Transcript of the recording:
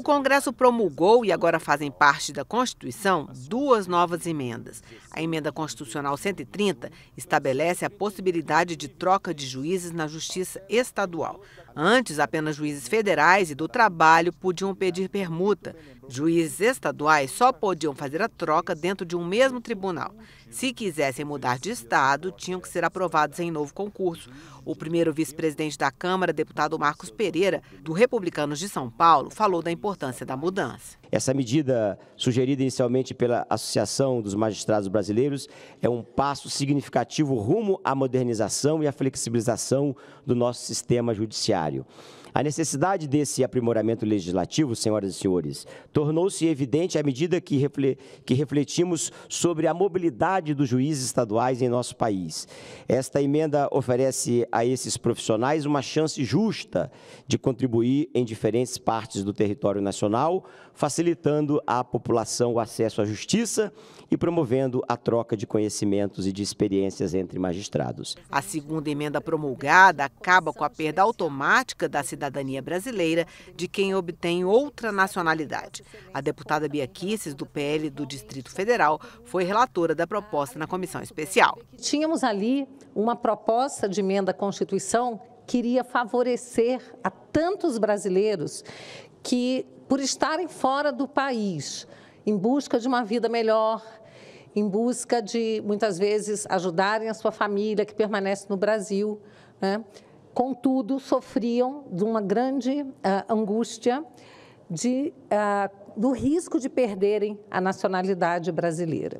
O Congresso promulgou e agora fazem parte da Constituição duas novas emendas. A emenda constitucional 130 estabelece a possibilidade de troca de juízes na Justiça Estadual. Antes, apenas juízes federais e do trabalho podiam pedir permuta. Juízes estaduais só podiam fazer a troca dentro de um mesmo tribunal. Se quisessem mudar de estado, tinham que ser aprovados em novo concurso. O primeiro vice-presidente da Câmara, deputado Marcos Pereira, do Republicanos de São Paulo, falou da importância importância da mudança. Essa medida, sugerida inicialmente pela Associação dos Magistrados Brasileiros, é um passo significativo rumo à modernização e à flexibilização do nosso sistema judiciário. A necessidade desse aprimoramento legislativo, senhoras e senhores, tornou-se evidente à medida que, refletimos sobre a mobilidade dos juízes estaduais em nosso país. Esta emenda oferece a esses profissionais uma chance justa de contribuir em diferentes partes do território nacional, facilitando facilitando à população o acesso à justiça e promovendo a troca de conhecimentos e de experiências entre magistrados. A segunda emenda promulgada acaba com a perda automática da cidadania brasileira de quem obtém outra nacionalidade. A deputada Bia Kisses, do PL do Distrito Federal, foi relatora da proposta na comissão especial. Tínhamos ali uma proposta de emenda à Constituição iria favorecer a tantos brasileiros que por estarem fora do país, em busca de uma vida melhor, em busca de, muitas vezes, ajudarem a sua família que permanece no Brasil. Né? Contudo, sofriam de uma grande uh, angústia de, uh, do risco de perderem a nacionalidade brasileira.